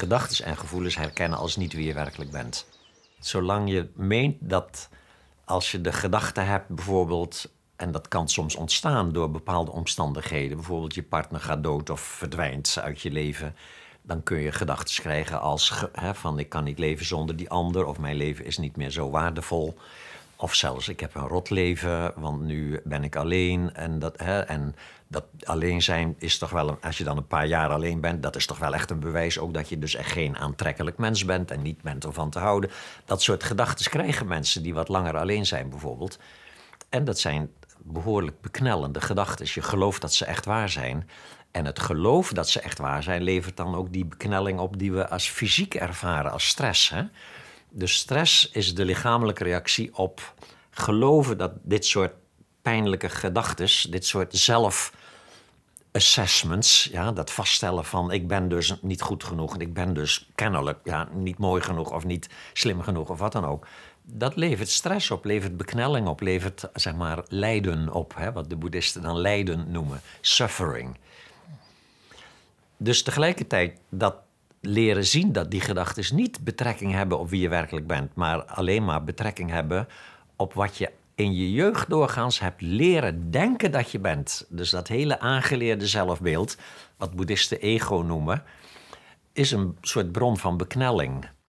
gedachten en gevoelens herkennen als niet wie je werkelijk bent. Zolang je meent dat als je de gedachte hebt bijvoorbeeld, en dat kan soms ontstaan door bepaalde omstandigheden, bijvoorbeeld je partner gaat dood of verdwijnt uit je leven, dan kun je gedachten krijgen als van ik kan niet leven zonder die ander of mijn leven is niet meer zo waardevol. Of zelfs, ik heb een rot leven, want nu ben ik alleen. En dat, hè, en dat alleen zijn is toch wel, een, als je dan een paar jaar alleen bent, dat is toch wel echt een bewijs ook dat je dus echt geen aantrekkelijk mens bent en niet bent om van te houden. Dat soort gedachten krijgen mensen die wat langer alleen zijn bijvoorbeeld. En dat zijn behoorlijk beknellende gedachten. Je gelooft dat ze echt waar zijn. En het geloof dat ze echt waar zijn, levert dan ook die beknelling op die we als fysiek ervaren, als stress. Hè? Dus stress is de lichamelijke reactie op geloven dat dit soort pijnlijke gedachten, dit soort zelfassessments, ja, dat vaststellen van ik ben dus niet goed genoeg, ik ben dus kennelijk ja, niet mooi genoeg of niet slim genoeg of wat dan ook. Dat levert stress op, levert beknelling op, levert zeg maar lijden op, hè, wat de boeddhisten dan lijden noemen, suffering. Dus tegelijkertijd dat leren zien dat die gedachten niet betrekking hebben op wie je werkelijk bent, maar alleen maar betrekking hebben op wat je in je jeugd doorgaans hebt leren denken dat je bent. Dus dat hele aangeleerde zelfbeeld, wat boeddhisten ego noemen, is een soort bron van beknelling.